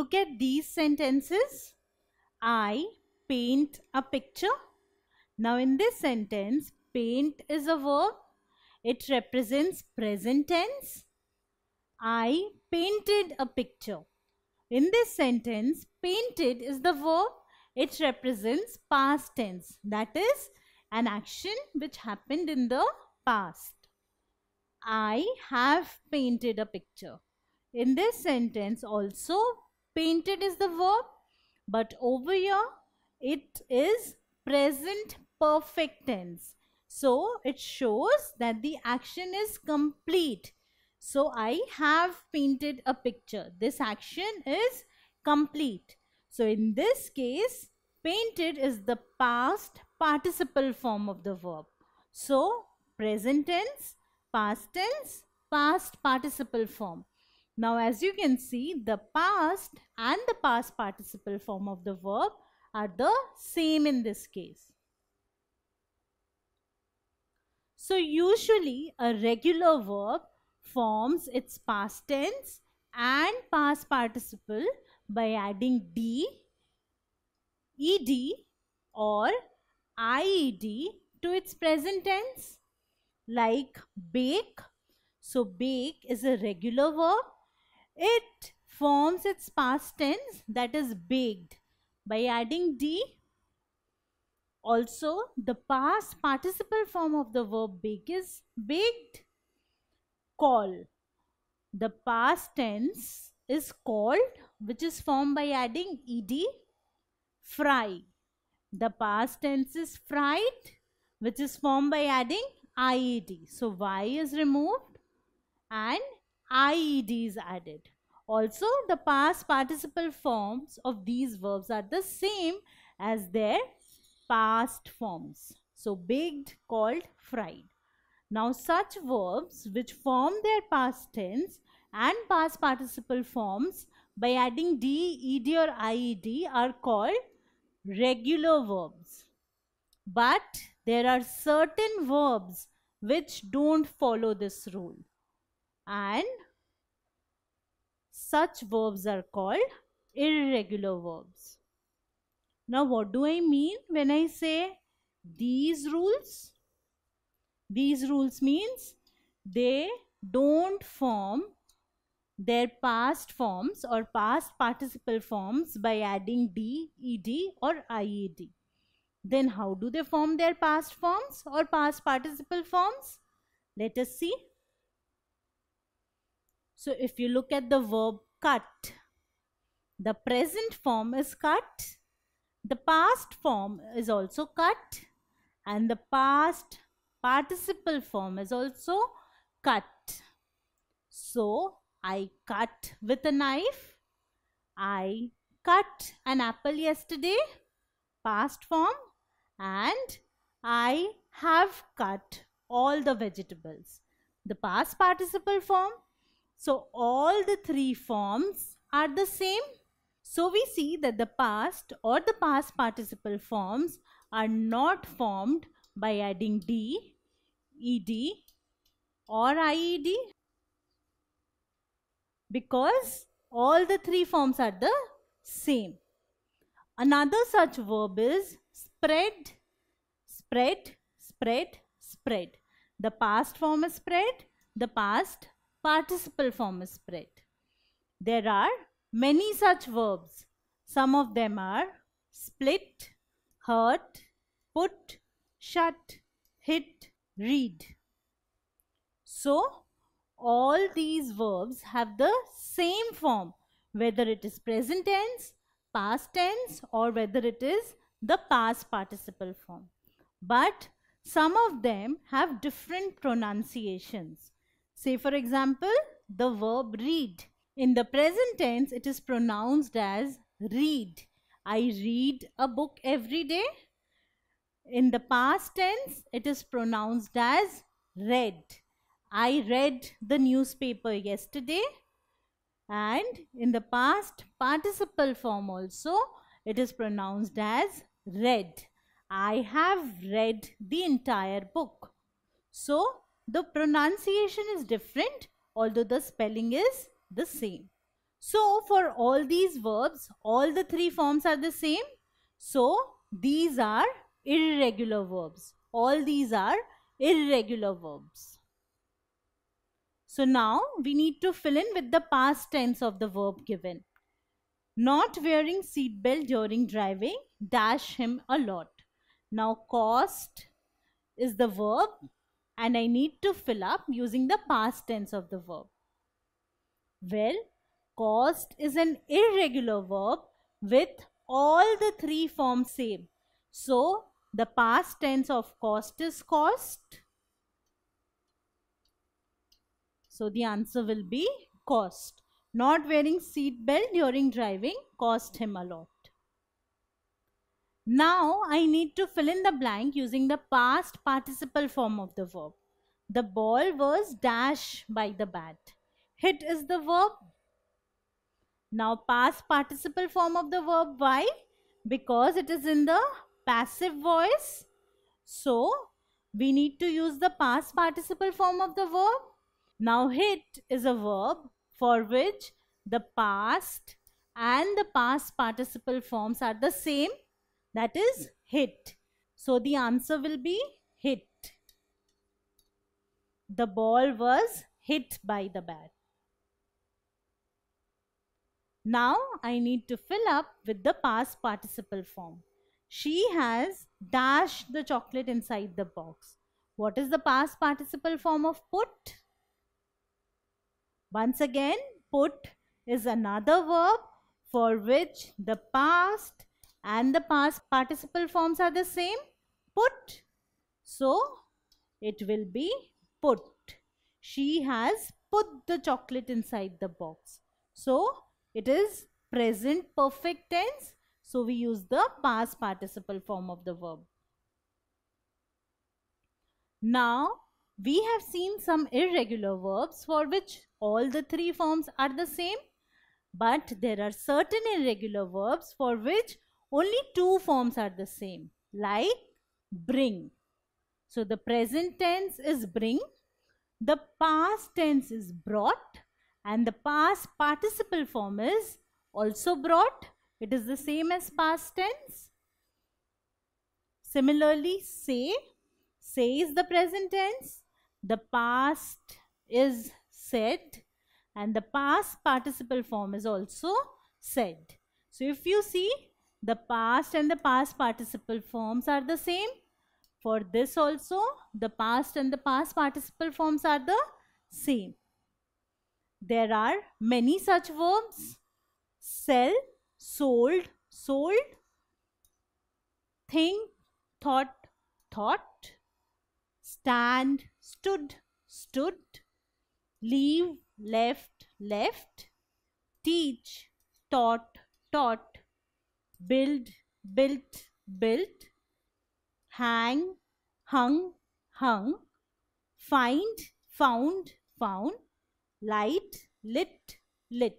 Look at these sentences. I paint a picture. Now in this sentence, paint is a verb. It represents present tense. I painted a picture. In this sentence, painted is the verb. It represents past tense. That is an action which happened in the past. I have painted a picture. In this sentence also Painted is the verb. But over here, it is present perfect tense. So, it shows that the action is complete. So, I have painted a picture. This action is complete. So, in this case, painted is the past participle form of the verb. So, present tense, past tense, past participle form. Now as you can see the past and the past participle form of the verb are the same in this case. So usually a regular verb forms its past tense and past participle by adding d, ed or ied to its present tense like bake. So bake is a regular verb it forms its past tense that is baked by adding D. Also, the past participle form of the verb bake is baked. Call. The past tense is called which is formed by adding ed. Fry. The past tense is fried which is formed by adding ied. So, y is removed and IED is added. Also, the past participle forms of these verbs are the same as their past forms. So, baked, called, fried. Now, such verbs which form their past tense and past participle forms by adding D, ED or IED are called regular verbs. But there are certain verbs which don't follow this rule. And such verbs are called irregular verbs. Now what do I mean when I say these rules? These rules means they don't form their past forms or past participle forms by adding d, ed or ied. Then how do they form their past forms or past participle forms? Let us see. So if you look at the verb cut, the present form is cut, the past form is also cut and the past participle form is also cut. So I cut with a knife. I cut an apple yesterday, past form and I have cut all the vegetables. The past participle form so all the three forms are the same. So we see that the past or the past participle forms are not formed by adding D, ED or IED because all the three forms are the same. Another such verb is spread, spread, spread, spread. The past form is spread, the past participle form is spread. There are many such verbs. Some of them are split, hurt, put, shut, hit, read. So, all these verbs have the same form whether it is present tense, past tense or whether it is the past participle form. But some of them have different pronunciations. Say for example, the verb read. In the present tense, it is pronounced as read. I read a book every day. In the past tense, it is pronounced as read. I read the newspaper yesterday. And in the past participle form also, it is pronounced as read. I have read the entire book. So, the pronunciation is different although the spelling is the same. So for all these verbs, all the three forms are the same. So these are irregular verbs. All these are irregular verbs. So now we need to fill in with the past tense of the verb given. Not wearing seatbelt during driving, dash him a lot. Now cost is the verb and I need to fill up using the past tense of the verb. Well, cost is an irregular verb with all the three forms same. So, the past tense of cost is cost. So, the answer will be cost. Not wearing seat belt during driving cost him a lot. Now I need to fill in the blank using the past participle form of the verb. The ball was dash by the bat. Hit is the verb. Now past participle form of the verb. Why? Because it is in the passive voice. So we need to use the past participle form of the verb. Now hit is a verb for which the past and the past participle forms are the same that is hit. So the answer will be hit. The ball was hit by the bat. Now I need to fill up with the past participle form. She has dashed the chocolate inside the box. What is the past participle form of put? Once again, put is another verb for which the past and the past participle forms are the same put so it will be put she has put the chocolate inside the box so it is present perfect tense so we use the past participle form of the verb now we have seen some irregular verbs for which all the three forms are the same but there are certain irregular verbs for which only two forms are the same like bring. So the present tense is bring, the past tense is brought and the past participle form is also brought. It is the same as past tense. Similarly, say, say is the present tense, the past is said and the past participle form is also said. So if you see the past and the past participle forms are the same. For this also, the past and the past participle forms are the same. There are many such verbs. Sell, sold, sold. Think, thought, thought. Stand, stood, stood. Leave, left, left. Teach, taught, taught build, built, built, hang, hung, hung, find, found, found, light, lit, lit.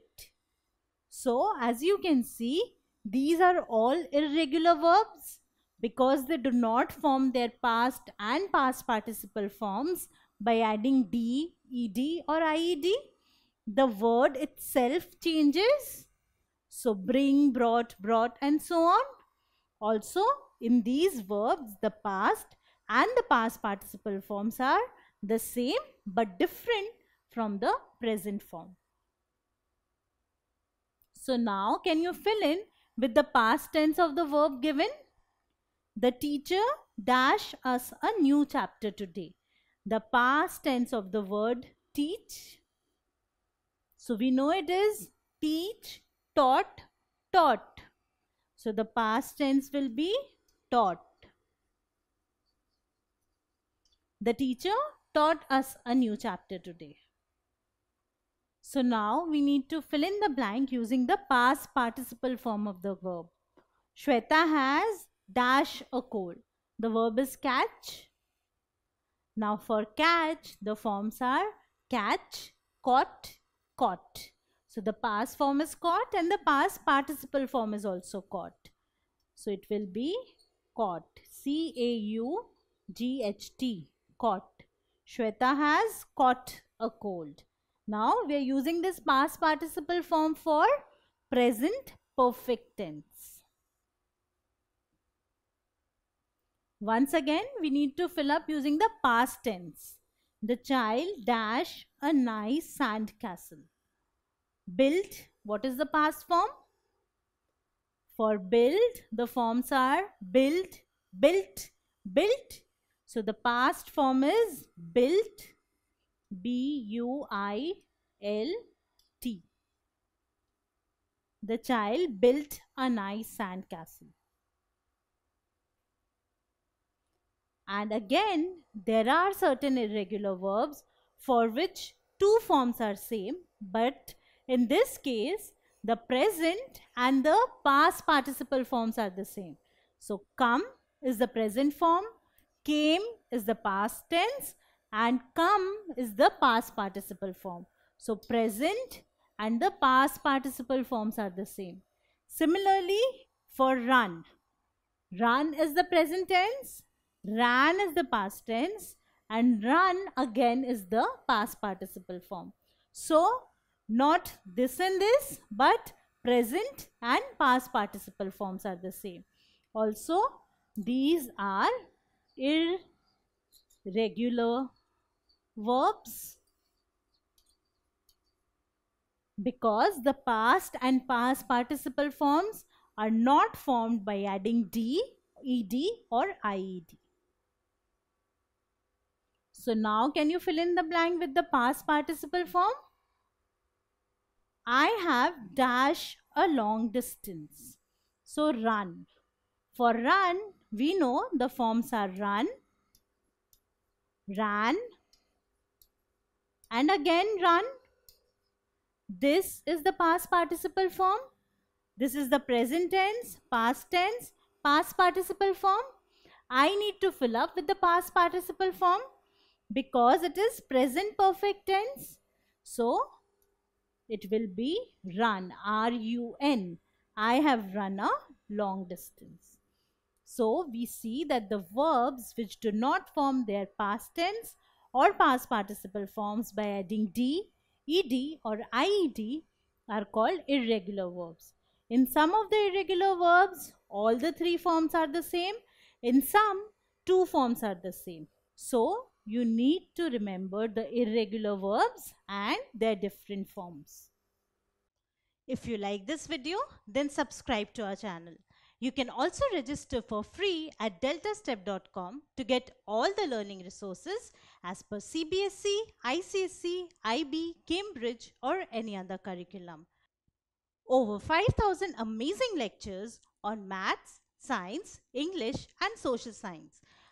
So as you can see, these are all irregular verbs because they do not form their past and past participle forms by adding d, ed or ied. The word itself changes so bring, brought, brought and so on. Also in these verbs the past and the past participle forms are the same but different from the present form. So now can you fill in with the past tense of the verb given? The teacher dash us a new chapter today. The past tense of the word teach. So we know it is teach taught, taught. So the past tense will be taught. The teacher taught us a new chapter today. So now we need to fill in the blank using the past participle form of the verb. Shweta has dash a cold. The verb is catch. Now for catch, the forms are catch, caught, caught. So the past form is caught and the past participle form is also caught. So it will be caught. C-A-U-G-H-T. Caught. Shweta has caught a cold. Now we are using this past participle form for present perfect tense. Once again, we need to fill up using the past tense. The child dash a nice sand castle built what is the past form for build the forms are built built built so the past form is built b u i l t the child built a nice sandcastle and again there are certain irregular verbs for which two forms are same but in this case, the present and the past participle forms are the same. So come is the present form, came is the past tense and come is the past participle form. So present and the past participle forms are the same. Similarly, for run, run is the present tense, ran is the past tense and run again is the past participle form. So not this and this, but present and past participle forms are the same. Also, these are irregular verbs because the past and past participle forms are not formed by adding d, ed or ied. So now can you fill in the blank with the past participle form? I have dash a long distance. So run. For run, we know the forms are run, ran, and again run. This is the past participle form. This is the present tense, past tense, past participle form. I need to fill up with the past participle form because it is present perfect tense. So it will be run r-u-n i have run a long distance so we see that the verbs which do not form their past tense or past participle forms by adding d ed or ied are called irregular verbs in some of the irregular verbs all the three forms are the same in some two forms are the same so you need to remember the irregular verbs and their different forms. If you like this video, then subscribe to our channel. You can also register for free at deltastep.com to get all the learning resources as per CBSE, ICSE, IB, Cambridge or any other curriculum. Over 5000 amazing lectures on maths, science, English and social science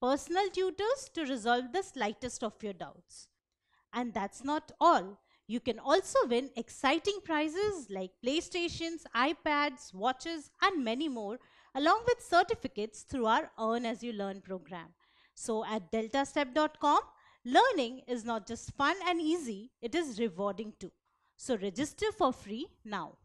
personal tutors to resolve the slightest of your doubts. And that's not all. You can also win exciting prizes like PlayStations, iPads, watches and many more along with certificates through our Earn As You Learn program. So at deltastep.com, learning is not just fun and easy, it is rewarding too. So register for free now.